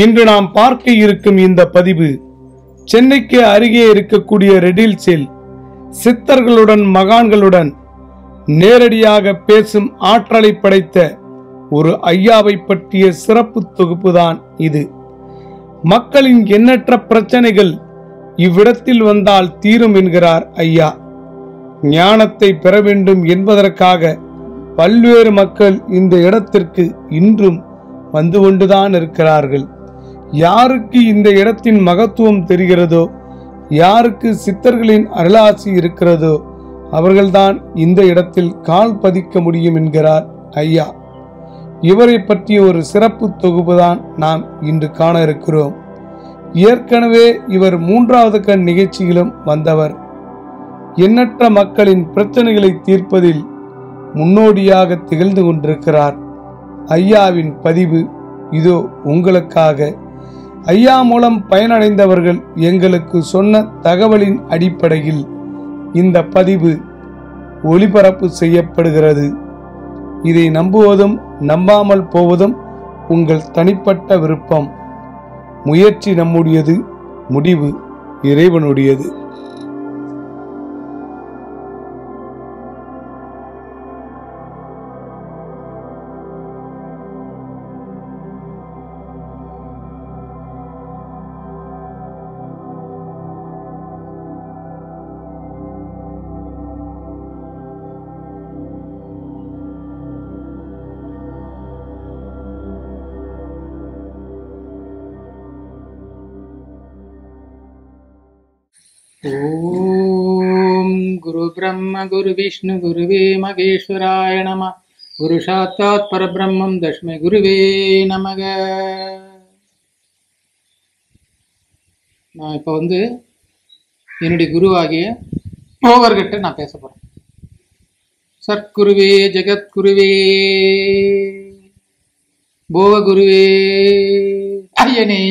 இன்று நாம் பார்க்க இருக்கும் இந்த பதிவு சென்னைக்கு அருகே இருக்கக்கூடிய ரெடில்ஸில் சித்தர்களுடன் மகான்களுடன் நேரடியாக பேசும் ஆற்றலை படைத்த ஒரு ஐயாவை பற்றிய சிறப்பு தொகுப்பு தான் இது மக்களின் எண்ணற்ற பிரச்சனைகள் இவ்விடத்தில் வந்தால் தீரும் என்கிறார் ஐயா ஞானத்தை பெற வேண்டும் என்பதற்காக பல்வேறு மக்கள் இந்த இடத்திற்கு இன்றும் வந்து கொண்டுதான் இருக்கிறார்கள் யாருக்கு இந்த இடத்தின் மகத்துவம் தெரிகிறதோ யாருக்கு சித்தர்களின் அருளாசி இருக்கிறதோ அவர்கள்தான் இந்த இடத்தில் கால் பதிக்க முடியும் என்கிறார் ஐயா இவரை பற்றிய ஒரு சிறப்பு தொகுப்பு தான் நாம் இன்று காண இருக்கிறோம் ஏற்கனவே இவர் மூன்றாவது கண் நிகழ்ச்சியிலும் வந்தவர் எண்ணற்ற மக்களின் பிரச்சனைகளை தீர்ப்பதில் முன்னோடியாக திகழ்ந்து கொண்டிருக்கிறார் ஐயாவின் பதிவு இதோ உங்களுக்காக ஐயா மூலம் பயனடைந்தவர்கள் எங்களுக்கு சொன்ன தகவலின் அடிப்படையில் இந்த பதிவு ஒளிபரப்பு செய்யப்படுகிறது இதை நம்புவதும் நம்பாமல் போவதும் உங்கள் தனிப்பட்ட விருப்பம் முயற்சி நம்முடையது முடிவு இறைவனுடையது குரு ॐ गुरुब्रह्म गुरुविष्णु गुरुवे महेश्वराय नमः गुरुसाक्षात् பரபிரம்மம் தஷ்மி குருவே நமக நான் இப்போ வந்து என்னுடைய குருவாகிய போவர்கிட்ட நான் பேச போறேன் சத்குருவே ஜெகத்குருவே போவகுருவே அயனே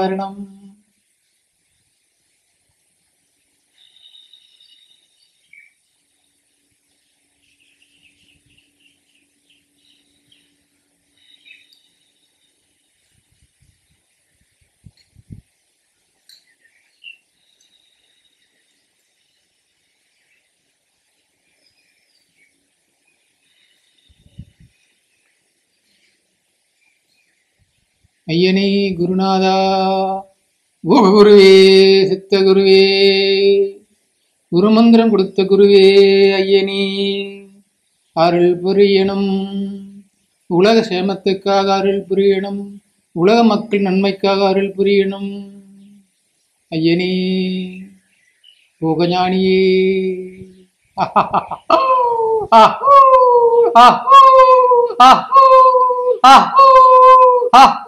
வருணம் ஐயனே குருநாதா குருவே சித்த குருவே குருமந்திரம் கொடுத்த குருவே ஐயனே அருள் புரியணும் உலக சேமத்துக்காக அருள் புரியணும் உலக மக்கள் நன்மைக்காக அருள் புரியணும் ஐயனே போகஞானியே ஆஹோ ஆஹோ ஆஹோ ஆஹோ ஆஹோ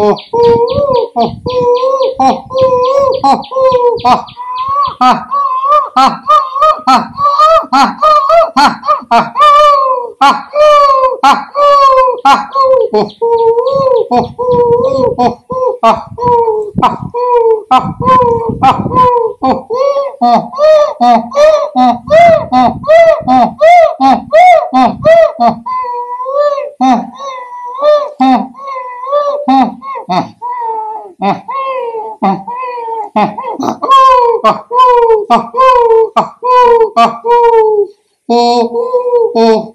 Oh. Oh, oh, oh.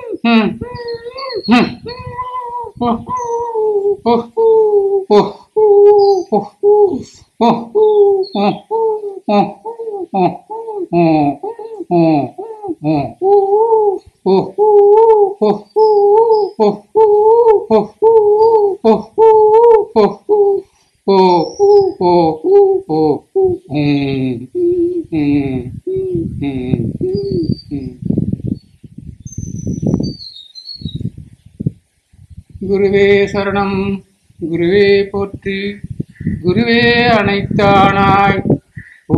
Mm-hmm. குருவே சரணம் குருவே போற்றி குருவே அனைத்தானாய்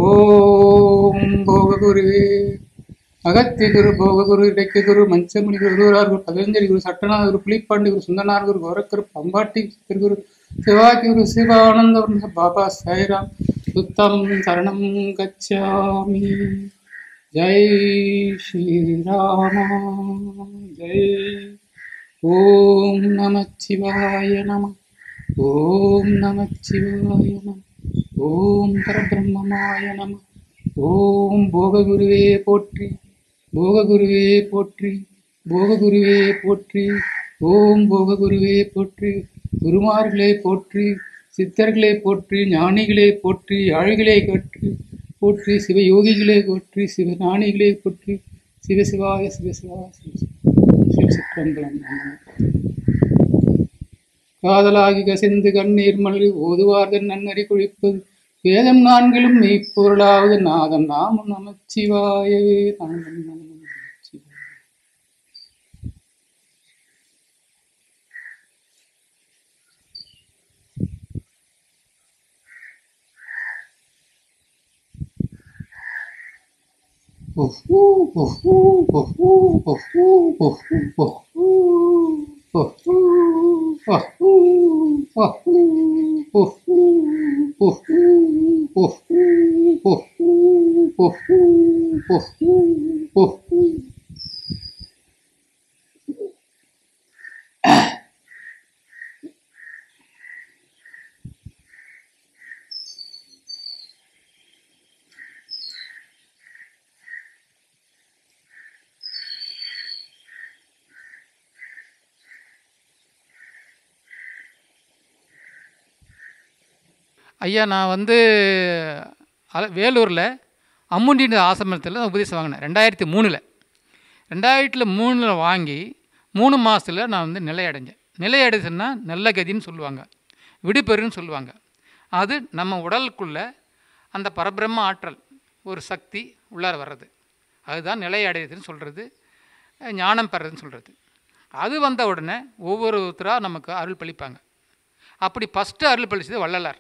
ஓம் போக குருவே அகத்திய குரு போக குரு இடைக்கு குரு மஞ்சமணி குரு குருவார் குரு பதஞ்சலி குரு சட்டநாத குரு புலிப்பாண்டி குரு சுந்தனார் குரு கோரக்குரு பம்பாட்டி திருகுரு சிவாக்கி குரு சிவானந்த பாபா சாய்ராம் சுத்தம் சரணம் கச்சாமி ஜெய் ஸ்ரீராம ஜெய் ஓம் நமச்சிவாய நம ஓம் நமச்சிவாய நம ஓம் பரபிரம்மமாய நம ஓம் போககுருவே போற்றி போககுருவே போற்றி போககுருவே போற்றி ஓம் போககுருவே போற்றி குருமார்களே போற்றி சித்தர்களே போற்றி ஞானிகளே போற்றி ஆழ்களே கற்று போற்றி சிவ யோகிகளே போற்றி சிவ ஞானிகளே போற்றி சிவசிவாய சிவசிவாய சிவசிற்றம்பலம் காதலாகி கசிந்து கண்ணீர் மல்லி ஓதுவார்கள் நன்னறி குழிப்பது வேதம் நான்கிலும் மெய்ப்பொருளாவது நாதம் நாமும் நமச்சிவாயவே நாங்கள் Пуху, пуху, пуху, пуху, пуху, пуху, пуху, пуху, пуху, пуху, пуху, пуху, пуху, пуху, пуху. ஐயா நான் வந்து வேலூரில் அம்முண்டின் ஆசிரமத்தில் உபதேசம் வாங்கினேன் ரெண்டாயிரத்தி மூணில் ரெண்டாயிரத்தில் மூணில் வாங்கி மூணு மாதத்தில் நான் வந்து நிலையடைஞ்சேன் நிலையடைஞ்சேன்னா நல்ல கதின்னு சொல்லுவாங்க விடுபெறுன்னு சொல்லுவாங்க அது நம்ம உடலுக்குள்ளே அந்த பரபிரம்ம ஆற்றல் ஒரு சக்தி உள்ளார வர்றது அதுதான் நிலையடையுதுன்னு சொல்கிறது ஞானம் பெறதுன்னு சொல்கிறது அது வந்த உடனே ஒவ்வொருத்தராக நமக்கு அருள் பழிப்பாங்க அப்படி ஃபஸ்ட்டு அருள் பழிச்சது வள்ளலார்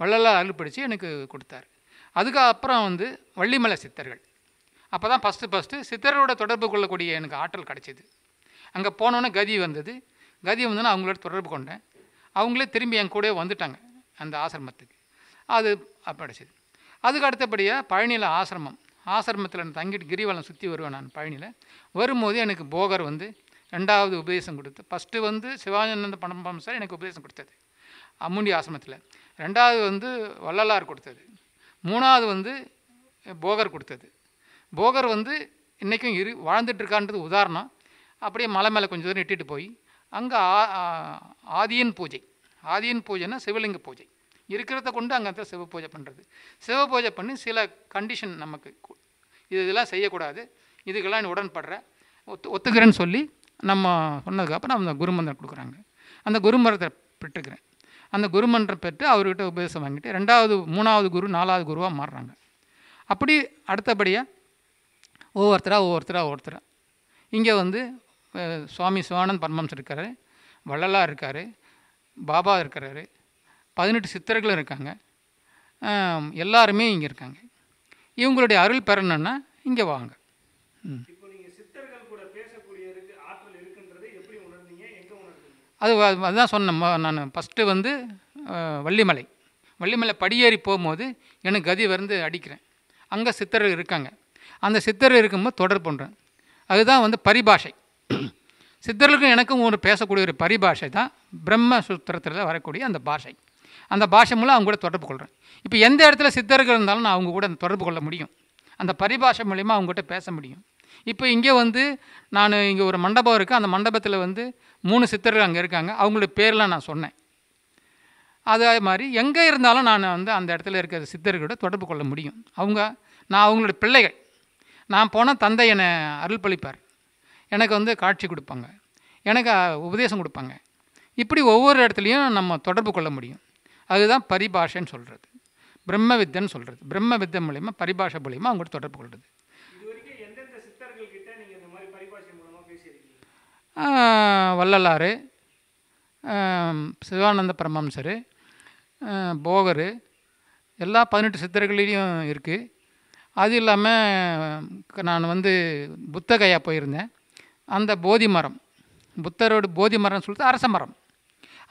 வள்ளலார் அருள்படித்து எனக்கு கொடுத்தார் அதுக்கப்புறம் வந்து வள்ளிமலை சித்தர்கள் அப்போ தான் ஃபஸ்ட்டு ஃபஸ்ட்டு சித்தர்களோட தொடர்பு கொள்ளக்கூடிய எனக்கு ஆற்றல் கிடச்சிது அங்கே போனோன்னே கதி வந்தது கதி வந்தோன்னே அவங்களோட தொடர்பு கொண்டேன் அவங்களே திரும்பி என் கூட வந்துட்டாங்க அந்த ஆசிரமத்துக்கு அது கிடச்சிது அதுக்கு அடுத்தபடியாக பழனியில் ஆசிரமம் ஆசிரமத்தில் நான் தங்கிட்டு கிரிவலம் சுற்றி வருவேன் நான் பழனியில் வரும்போது எனக்கு போகர் வந்து ரெண்டாவது உபதேசம் கொடுத்து ஃபஸ்ட்டு வந்து சிவானந்த சார் எனக்கு உபதேசம் கொடுத்தது அம்முண்டி ஆசிரமத்தில் ரெண்டாவது வந்து வள்ளலார் கொடுத்தது மூணாவது வந்து போகர் கொடுத்தது போகர் வந்து இன்றைக்கும் இரு வாழ்ந்துட்டுருக்கான்றது உதாரணம் அப்படியே மலை மேலே கொஞ்சம் தூரம் இட்டுட்டு போய் அங்கே ஆ ஆதியின் பூஜை ஆதியின் பூஜைன்னா சிவலிங்க பூஜை இருக்கிறத கொண்டு அங்கே தான் சிவ பூஜை பண்ணுறது சிவ பூஜை பண்ணி சில கண்டிஷன் நமக்கு இது இதெல்லாம் செய்யக்கூடாது இதுக்கெல்லாம் நீ உடன்படுற ஒத்து ஒத்துக்கிறேன்னு சொல்லி நம்ம சொன்னதுக்கப்புறம் அந்த குருமந்திரம் கொடுக்குறாங்க அந்த குருமரத்தை பெற்றுக்கிறேன் அந்த குருமன்றம் பெற்று அவர்கிட்ட உபதேசம் வாங்கிட்டு ரெண்டாவது மூணாவது குரு நாலாவது குருவாக மாறுறாங்க அப்படி அடுத்தபடியாக ஒவ்வொருத்தராக ஒவ்வொருத்தராக ஒவ்வொருத்தராக இங்கே வந்து சுவாமி சிவானந்த் பரமம்ஸ் இருக்கார் வள்ளலாக இருக்கார் பாபா இருக்கிறாரு பதினெட்டு சித்தர்களும் இருக்காங்க எல்லாருமே இங்கே இருக்காங்க இவங்களுடைய அருள் பெறணுன்னா இங்கே வாங்க ம் அது அதுதான் சொன்னேன் நான் ஃபஸ்ட்டு வந்து வள்ளிமலை வள்ளிமலை படியேறி போகும்போது எனக்கு கதி வந்து அடிக்கிறேன் அங்கே சித்தர்கள் இருக்காங்க அந்த சித்தர் இருக்கும்போது தொடர் பண்ணுறேன் அதுதான் வந்து பரிபாஷை சித்தர்களுக்கும் எனக்கும் ஒரு பேசக்கூடிய ஒரு பரிபாஷை தான் பிரம்ம சுத்திரத்தில் வரக்கூடிய அந்த பாஷை அந்த பாஷை மூலம் அவங்க கூட தொடர்பு கொள்கிறேன் இப்போ எந்த இடத்துல சித்தர்கள் இருந்தாலும் நான் அவங்க கூட தொடர்பு கொள்ள முடியும் அந்த பரிபாஷை மூலிமா அவங்ககிட்ட பேச முடியும் இப்போ இங்கே வந்து நான் இங்கே ஒரு மண்டபம் இருக்குது அந்த மண்டபத்தில் வந்து மூணு சித்தர்கள் அங்கே இருக்காங்க அவங்களுடைய பேரெலாம் நான் சொன்னேன் அதே மாதிரி எங்கே இருந்தாலும் நான் வந்து அந்த இடத்துல இருக்கிற சித்தர்களோட தொடர்பு கொள்ள முடியும் அவங்க நான் அவங்களுடைய பிள்ளைகள் நான் போனால் தந்தை என்னை அருள் பழிப்பார் எனக்கு வந்து காட்சி கொடுப்பாங்க எனக்கு உபதேசம் கொடுப்பாங்க இப்படி ஒவ்வொரு இடத்துலையும் நம்ம தொடர்பு கொள்ள முடியும் அதுதான் பரிபாஷைன்னு சொல்கிறது பிரம்ம வித்தன்னு சொல்கிறது பிரம்ம வித்தம் மூலிமா பரிபாஷை மூலிமா அவங்கள்ட்ட தொடர்பு கொள்வது வள்ளலாறு சிவானந்த பரமம்சர் போகர் எல்லா பதினெட்டு சித்தர்கள்லேயும் இருக்குது அது இல்லாமல் நான் வந்து புத்தகையாக போயிருந்தேன் அந்த போதி மரம் புத்தரோட போதி மரம்னு சொல்லிட்டு அரச மரம்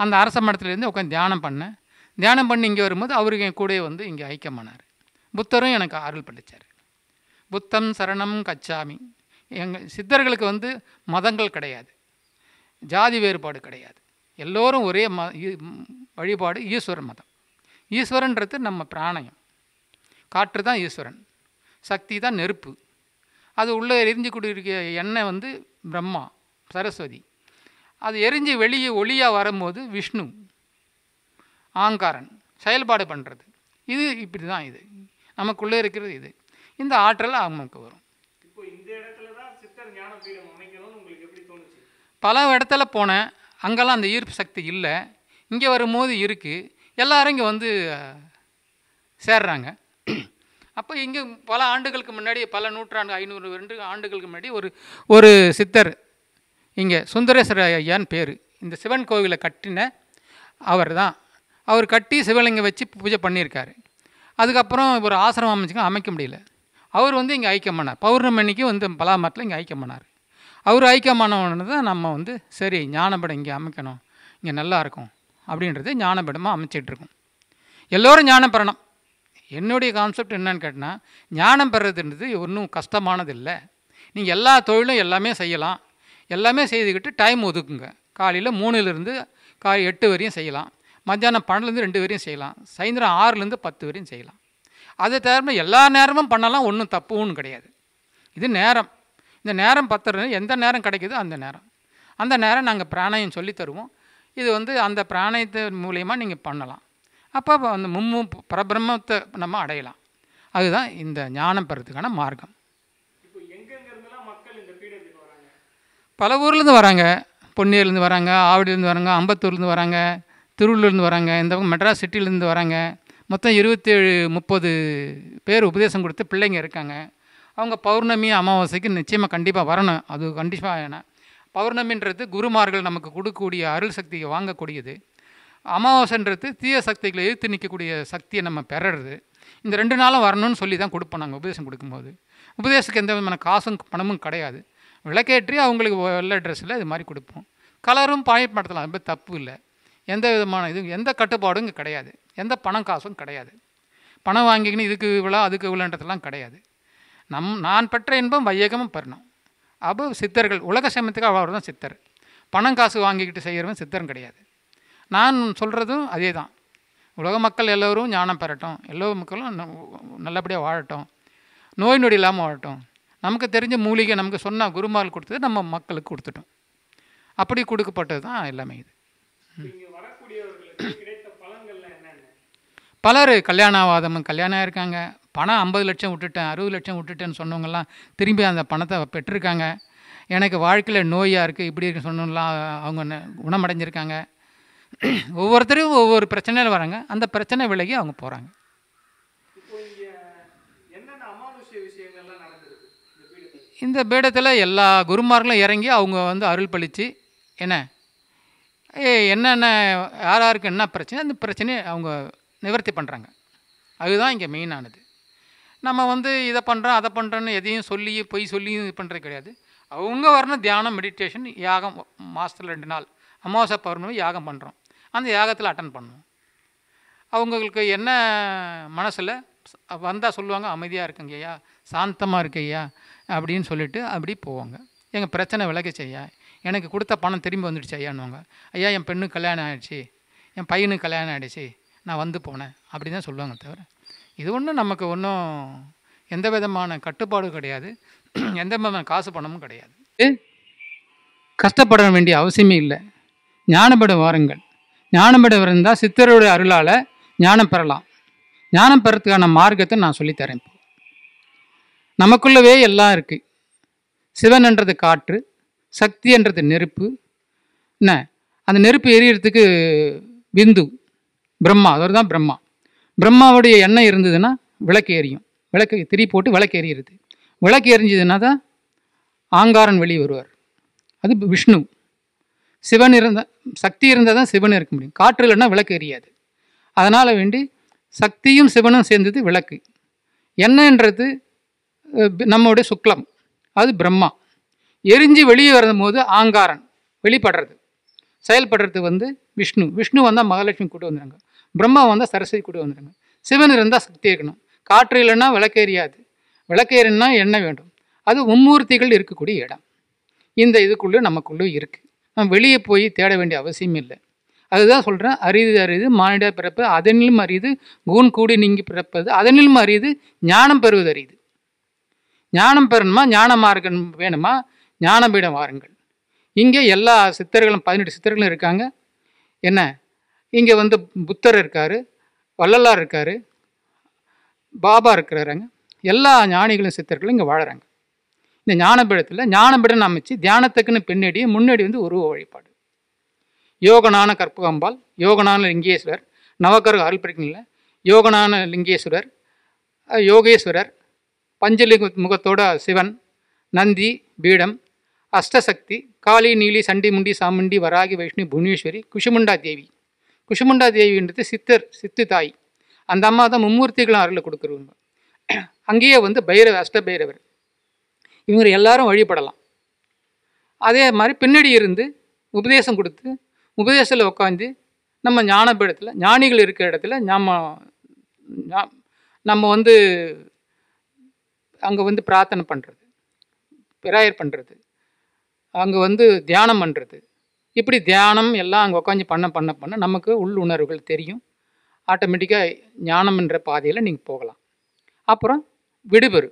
அந்த அரச மரத்துலேருந்து உட்காந்து தியானம் பண்ணேன் தியானம் பண்ணி இங்கே வரும்போது அவருக்கு என் கூட வந்து இங்கே ஐக்கியமானார் புத்தரும் எனக்கு ஆறுதல் பண்ணிச்சார் புத்தம் சரணம் கச்சாமி எங்கள் சித்தர்களுக்கு வந்து மதங்கள் கிடையாது ஜாதி வேறுபாடு கிடையாது எல்லோரும் ஒரே ம வழிபாடு ஈஸ்வரன் மதம் ஈஸ்வரன்றது நம்ம பிராணயம் காற்று தான் ஈஸ்வரன் சக்தி தான் நெருப்பு அது உள்ளே எரிஞ்சு கொடுக்க எண்ணெய் வந்து பிரம்மா சரஸ்வதி அது எரிஞ்சு வெளியே ஒளியாக வரும்போது விஷ்ணு ஆங்காரன் செயல்பாடு பண்ணுறது இது இப்படி தான் இது நமக்குள்ளே இருக்கிறது இது இந்த ஆற்றல் அவனுக்கு வரும் பல இடத்துல போனேன் அங்கெல்லாம் அந்த ஈர்ப்பு சக்தி இல்லை இங்கே வரும்போது இருக்குது எல்லோரும் இங்கே வந்து சேர்றாங்க அப்போ இங்கே பல ஆண்டுகளுக்கு முன்னாடி பல நூற்றாண்டு ஐநூறு ரெண்டு ஆண்டுகளுக்கு முன்னாடி ஒரு ஒரு சித்தர் இங்கே சுந்தரேஸ்வர ஐயான்னு பேர் இந்த சிவன் கோவிலை கட்டின அவர் தான் அவர் கட்டி சிவலிங்கம் வச்சு பூஜை பண்ணியிருக்காரு அதுக்கப்புறம் ஒரு ஆசிரமம் அமைச்சுக்க அமைக்க முடியல அவர் வந்து இங்கே ஐக்கியம் பண்ணார் பௌர்ணமி அன்னைக்கு வந்து பலாமரத்தில் இங்கே ஐக்கியம் பண்ணார் அவர் ஐக்கியமானவனு தான் நம்ம வந்து சரி ஞானபடம் இங்கே அமைக்கணும் இங்கே நல்லா இருக்கும் அப்படின்றது ஞானபடமாக அமைச்சிட்ருக்கோம் எல்லோரும் ஞானம் பெறணும் என்னுடைய கான்செப்ட் என்னன்னு கேட்டால் ஞானம் பெறதுன்றது ஒன்றும் கஷ்டமானது இல்லை நீங்கள் எல்லா தொழிலும் எல்லாமே செய்யலாம் எல்லாமே செய்துக்கிட்டு டைம் ஒதுக்குங்க காலையில் மூணுலேருந்து காலை எட்டு வரையும் செய்யலாம் மத்தியானம் பன்னெண்டுலேருந்து ரெண்டு வரையும் செய்யலாம் சாயந்தரம் ஆறுலேருந்து பத்து வரையும் செய்யலாம் அதை தவிர எல்லா நேரமும் பண்ணலாம் ஒன்றும் தப்புன்னு கிடையாது இது நேரம் இந்த நேரம் பத்துறது எந்த நேரம் கிடைக்குதோ அந்த நேரம் அந்த நேரம் நாங்கள் பிராணயம் சொல்லி தருவோம் இது வந்து அந்த பிராணயத்தின் மூலயமா நீங்கள் பண்ணலாம் அப்போ அந்த மும்மும் பரபிரம்மத்தை நம்ம அடையலாம் அதுதான் இந்த ஞானம் பெறத்துக்கான மார்க்கம் பல ஊர்லேருந்து வராங்க பொன்னியிலேருந்து வராங்க ஆவடியிலேருந்து வராங்க அம்பத்தூர்லேருந்து வராங்க திருவள்ளூர்லேருந்து வராங்க இந்த பக்கம் மெட்ராஸ் சிட்டிலேருந்து வராங்க மொத்தம் இருபத்தேழு முப்பது பேர் உபதேசம் கொடுத்து பிள்ளைங்க இருக்காங்க அவங்க பௌர்ணமி அமாவாசைக்கு நிச்சயமாக கண்டிப்பாக வரணும் அது கண்டிப்பாக என்ன பௌர்ணமின்றது குருமார்கள் நமக்கு கொடுக்கக்கூடிய அருள் சக்தியை வாங்கக்கூடியது அமாவாசைன்றது தீய சக்திகளை எழுத்து நிற்கக்கூடிய சக்தியை நம்ம பெறறது இந்த ரெண்டு நாளும் வரணும்னு சொல்லி தான் கொடுப்போம் நாங்கள் உபதேசம் கொடுக்கும்போது உபதேசத்துக்கு எந்த விதமான காசும் பணமும் கிடையாது விளக்கேற்றி அவங்களுக்கு வெள்ளை ட்ரெஸ்ஸில் இது மாதிரி கொடுப்போம் கலரும் பயன்படுத்தலாம் ரொம்ப தப்பு இல்லை எந்த விதமான இது எந்த கட்டுப்பாடும் இங்கே கிடையாது எந்த பணம் காசும் கிடையாது பணம் வாங்கிக்கின்னு இதுக்கு இவ்வளோ அதுக்கு இவ்வளோன்றதுலாம் கிடையாது நம் நான் பெற்ற இன்பம் வையகமும் பெறணும் அப்போ சித்தர்கள் உலக சமயத்துக்கு அவர் தான் சித்தர் பணம் காசு வாங்கிக்கிட்டு செய்கிறவன் சித்தரும் கிடையாது நான் சொல்கிறதும் அதே தான் உலக மக்கள் எல்லோரும் ஞானம் பெறட்டும் எல்லா மக்களும் நல்லபடியாக வாழட்டும் நோய் நொடி இல்லாமல் வாழட்டும் நமக்கு தெரிஞ்ச மூலிகை நமக்கு சொன்னால் குருமால் கொடுத்தது நம்ம மக்களுக்கு கொடுத்துட்டோம் அப்படி கொடுக்கப்பட்டது தான் எல்லாமே இது பலர் கல்யாணவாதமும் கல்யாணம் ஆகிருக்காங்க பணம் ஐம்பது லட்சம் விட்டுட்டேன் அறுபது லட்சம் விட்டுட்டேன்னு சொன்னவங்கலாம் திரும்பி அந்த பணத்தை பெற்றிருக்காங்க எனக்கு வாழ்க்கையில் நோயாக இருக்குது இப்படி இருக்குன்னு சொன்னலாம் அவங்க குணமடைஞ்சிருக்காங்க ஒவ்வொருத்தரும் ஒவ்வொரு பிரச்சனையில் வராங்க அந்த பிரச்சனை விலகி அவங்க போகிறாங்க இந்த பீடத்தில் எல்லா குருமார்களும் இறங்கி அவங்க வந்து அருள் பழித்து என்ன ஏ என்னென்ன யாராருக்கு என்ன பிரச்சனை அந்த பிரச்சனையை அவங்க நிவர்த்தி பண்ணுறாங்க அதுதான் இங்கே மெயினானது நம்ம வந்து இதை பண்ணுறோம் அதை பண்ணுறோன்னு எதையும் சொல்லி பொய் சொல்லியும் இது பண்ணுறது கிடையாது அவங்க வரணும் தியானம் மெடிடேஷன் யாகம் மாதத்தில் ரெண்டு நாள் அமாவாசை பௌர்ணமி யாகம் பண்ணுறோம் அந்த யாகத்தில் அட்டன் பண்ணுவோம் அவங்களுக்கு என்ன மனசில் வந்தால் சொல்லுவாங்க அமைதியாக இருக்குங்க ஐயா சாந்தமாக இருக்கு ஐயா அப்படின்னு சொல்லிட்டு அப்படி போவாங்க எங்கள் பிரச்சனை விளக்குச்சு ஐயா எனக்கு கொடுத்த பணம் திரும்பி வந்துடுச்சு ஐயான்னுவாங்க ஐயா என் பெண்ணுக்கு கல்யாணம் ஆகிடுச்சி என் பையனுக்கு கல்யாணம் ஆகிடுச்சி நான் வந்து போனேன் அப்படி தான் சொல்லுவாங்க தவிர இது ஒன்றும் நமக்கு ஒன்றும் எந்த விதமான கட்டுப்பாடும் கிடையாது எந்த விதமான காசு பணமும் கிடையாது கஷ்டப்பட வேண்டிய அவசியமே இல்லை ஞானப்பட வாருங்கள் ஞானப்பட இருந்தால் சித்தருடைய அருளால் ஞானம் பெறலாம் ஞானம் பெறத்துக்கான மார்க்கத்தை நான் சொல்லித்தரேன் இப்போ நமக்குள்ளவே எல்லாம் இருக்குது சிவன் என்றது காற்று சக்தி என்றது நெருப்பு என்ன அந்த நெருப்பு எரியறதுக்கு விந்து பிரம்மா அவர் தான் பிரம்மா பிரம்மாவுடைய எண்ணெய் இருந்ததுன்னா விளக்கு எரியும் விளக்கு திரி போட்டு விளக்கு எரியிறது விளக்கு எரிஞ்சதுன்னா தான் ஆங்காரன் வெளியே வருவார் அது விஷ்ணு சிவன் இருந்த சக்தி இருந்தால் தான் சிவன் இருக்க முடியும் காற்று இல்லைன்னா விளக்கு எரியாது அதனால் வேண்டி சக்தியும் சிவனும் சேர்ந்தது விளக்கு எண்ணெய்ன்றது நம்மளுடைய சுக்லம் அது பிரம்மா எரிஞ்சு வெளியே போது ஆங்காரன் வெளிப்படுறது செயல்படுறது வந்து விஷ்ணு விஷ்ணு வந்தால் மகாலட்சுமி கூட்டு வந்துருங்க பிரம்மா வந்தால் சரஸ்வதி கூட வந்துடுங்க சிவன் இருந்தால் சக்தி இருக்கணும் காற்று இல்லைன்னா விளக்கேறியாது விளக்கேறினா என்ன வேண்டும் அது மும்மூர்த்திகள் இருக்கக்கூடிய இடம் இந்த இதுக்குள்ளே நமக்குள்ளே இருக்குது நம்ம வெளியே போய் தேட வேண்டிய அவசியம் இல்லை அதுதான் சொல்கிறேன் அரிது அரிது மானிட பிறப்பு அதனிலும் அறியுது கூன் கூடி நீங்கி பிறப்பது அதனிலும் அறியுது ஞானம் பெறுவது அறியுது ஞானம் பெறணுமா ஞான மார்க்கம் வேணுமா ஞானபீடம் வாருங்கள் இங்கே எல்லா சித்தர்களும் பதினெட்டு சித்தர்களும் இருக்காங்க என்ன இங்கே வந்து புத்தர் இருக்கார் வள்ளலார் இருக்கார் பாபா இருக்கிறாருங்க எல்லா ஞானிகளும் சித்தர்களும் இங்கே வாழறாங்க இந்த ஞானபீடத்தில் ஞானபீடம் அமைச்சு தியானத்துக்குன்னு பின்னாடி முன்னாடி வந்து உருவ வழிபாடு யோகனான கற்பகம்பால் யோகனான லிங்கேஸ்வரர் அருள் அருள்பிரிக்கல யோகனான லிங்கேஸ்வரர் யோகேஸ்வரர் பஞ்சலிங்க முகத்தோட சிவன் நந்தி பீடம் அஷ்டசக்தி காளி நீலி சண்டி முண்டி சாமுண்டி வராகி வைஷ்ணு புவனேஸ்வரி குஷுமுண்டா தேவி குஷுமுண்டா தேவின்றது சித்தர் சித்து தாய் அந்த அம்மா தான் மும்மூர்த்திகளும் அருளை கொடுக்குறவங்க அங்கேயே வந்து பைரவ அஷ்ட பைரவர் இவங்க எல்லாரும் வழிபடலாம் அதே மாதிரி பின்னாடி இருந்து உபதேசம் கொடுத்து உபதேசத்தில் உட்காந்து நம்ம ஞானபீடத்தில் ஞானிகள் இருக்கிற இடத்துல நம்ம நம்ம வந்து அங்கே வந்து பிரார்த்தனை பண்ணுறது பிராயர் பண்ணுறது அங்கே வந்து தியானம் பண்ணுறது இப்படி தியானம் எல்லாம் அங்கே உட்காந்து பண்ண பண்ண பண்ண நமக்கு உள் உணர்வுகள் தெரியும் ஆட்டோமேட்டிக்காக ஞானம்ன்ற பாதையில் நீங்கள் போகலாம் அப்புறம் விடுபெறு